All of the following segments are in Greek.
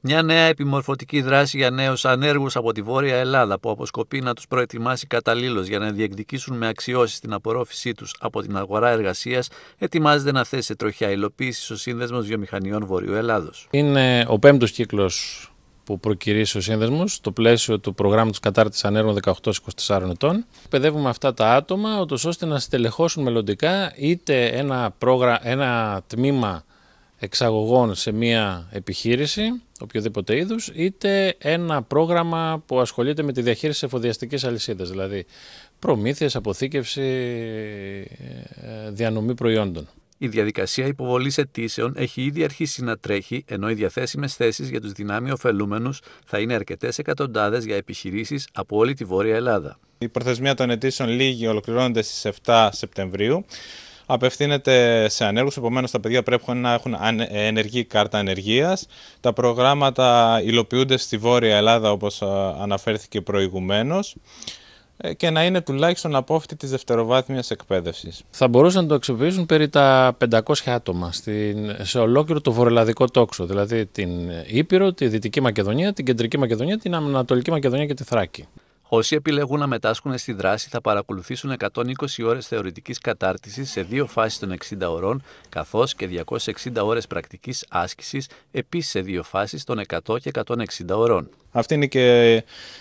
Μια νέα επιμορφωτική δράση για νέους ανέργους από τη Βόρεια Ελλάδα που αποσκοπεί να τους προετοιμάσει καταλήλως για να διεκδικήσουν με αξιώσεις την απορρόφησή τους από την αγορά εργασίας, ετοιμάζεται να θέσει σε τροχιά υλοποίησης ο Σύνδεσμος Βιομηχανιών Βορείου Ελλάδος. Είναι ο πέμπτος κύκλος που προκυρήσει ο σύνδεσμος στο πλαίσιο του προγράμματος κατάρτισης ανέργων 18-24 ετών. Παιδεύουμε αυτά τα άτομα, ώστε να στελεχώσουν μελλοντικά είτε ένα, πρόγρα... ένα τμήμα εξαγωγών σε μία επιχείρηση, οποιοδήποτε είδους, είτε ένα πρόγραμμα που ασχολείται με τη διαχείριση εφοδιαστικής αλυσίδας, δηλαδή προμήθειες, αποθήκευση, ε, διανομή προϊόντων. Η διαδικασία υποβολής αιτήσεων έχει ήδη αρχίσει να τρέχει, ενώ οι διαθέσιμες θέσεις για τους δυνάμει ωφελούμενους θα είναι αρκετές εκατοντάδες για επιχειρήσεις από όλη τη Βόρεια Ελλάδα. Η προθεσμία των αιτήσεων λίγη ολοκληρώνεται στις 7 Σεπτεμβρίου απευθύνεται σε ανέργους, επομένως τα παιδιά πρέπει να έχουν ενεργή κάρτα ανεργίας. Τα προγράμματα υλοποιούνται στη Βόρεια Ελλάδα όπως αναφέρθηκε προηγουμένως ε, και να είναι τουλάχιστον απόφτη της δευτεροβάθμιας εκπαίδευσης. Θα μπορούσαν να το αξιοποιήσουν περί τα 500 άτομα στην, σε ολόκληρο το βορειοελλαδικό τόξο, δηλαδή την Ήπειρο, τη Δυτική Μακεδονία, την Κεντρική Μακεδονία, την Ανατολική Μακεδονία και τη Θράκη. Όσοι επιλεγούν να μετάσχουν στη δράση θα παρακολουθήσουν 120 ώρες θεωρητικής κατάρτισης σε δύο φάσεις των 60 ωρών, καθώς και 260 ώρες πρακτικής άσκησης επίσης σε δύο φάσεις των 100 και 160 ωρών. Αυτή είναι και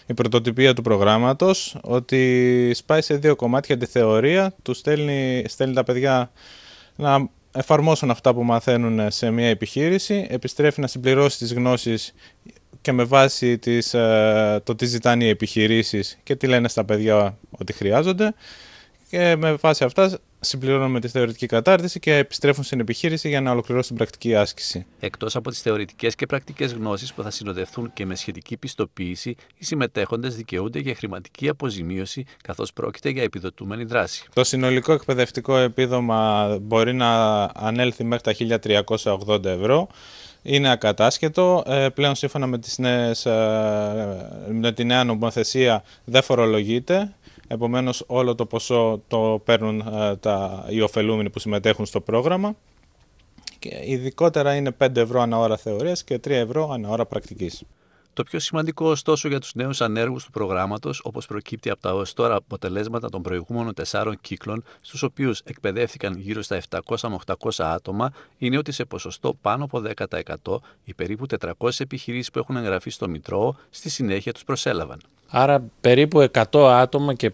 η πρωτοτυπία του προγράμματος, ότι σπάει σε δύο κομμάτια τη θεωρία, του στέλνει, στέλνει τα παιδιά να εφαρμόσουν αυτά που μαθαίνουν σε μια επιχείρηση, επιστρέφει να συμπληρώσει τις γνώσεις και με βάση τις, ε, το τι ζητάνε οι επιχειρήσεις και τι λένε στα παιδιά ότι χρειάζονται και με βάση αυτά συμπληρώνουμε τη θεωρητική κατάρτιση και επιστρέφουν στην επιχείρηση για να ολοκληρώσουν την πρακτική άσκηση. Εκτός από τις θεωρητικές και πρακτικές γνώσεις που θα συνοδευτούν και με σχετική πιστοποίηση, οι συμμετέχοντες δικαιούνται για χρηματική αποζημίωση, καθώς πρόκειται για επιδοτούμενη δράση. Το συνολικό εκπαιδευτικό επίδομα μπορεί να ανέλθει μέχρι τα 1.380 ευρώ είναι ακατάσχετο. Ε, πλέον σύμφωνα με, τις νέες, ε, με τη νέα νομοθεσία δεν φορολογείται. Επομένως όλο το ποσό το παίρνουν ε, τα, οι ωφελούμενοι που συμμετέχουν στο πρόγραμμα. Και ειδικότερα είναι 5 ευρώ ανά ώρα θεωρίας και 3 ευρώ ανά ώρα πρακτικής. Το πιο σημαντικό, ωστόσο, για τους νέους ανέργους του προγράμματος, όπως προκύπτει από τα ως τώρα αποτελέσματα των προηγούμενων τεσσάρων κύκλων, στους οποίους εκπαιδεύτηκαν γύρω στα 700 με 800 άτομα, είναι ότι σε ποσοστό πάνω από 10% οι περίπου 400 επιχειρήσεις που έχουν εγγραφεί στο Μητρό στη συνέχεια τους προσέλαβαν. Άρα περίπου 100 άτομα και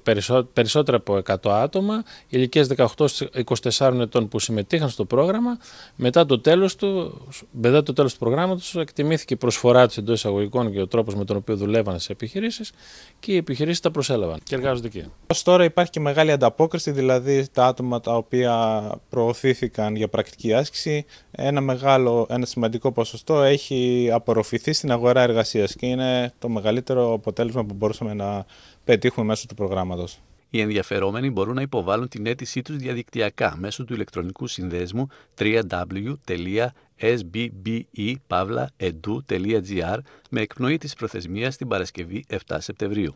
περισσότερα από 100 άτομα ηλικίες 18-24 ετών που συμμετείχαν στο πρόγραμμα μετά το τέλος του, μετά το τέλος του προγράμματος εκτιμήθηκε η προσφορά τους εντός εισαγωγικών και ο τρόπος με τον οποίο δουλεύαν σε επιχειρήσεις και οι επιχειρήσεις τα προσέλαβαν και εργάζονται εκεί. Ως τώρα υπάρχει και μεγάλη ανταπόκριση, δηλαδή τα άτομα τα οποία προωθήθηκαν για πρακτική άσκηση ένα μεγάλο, ένα σημαντικό ποσοστό έχει απορροφηθεί στην αγορά εργασίας και είναι το μεγαλύτερο αποτέλεσμα που μπορούσαμε να πετύχουμε μέσω του προγράμματος. Οι ενδιαφερόμενοι μπορούν να υποβάλουν την αίτησή τους διαδικτυακά μέσω του ηλεκτρονικού συνδέσμου www.sbbe.edu.gr με εκπνοή της προθεσμίας την Παρασκευή 7 Σεπτεμβρίου.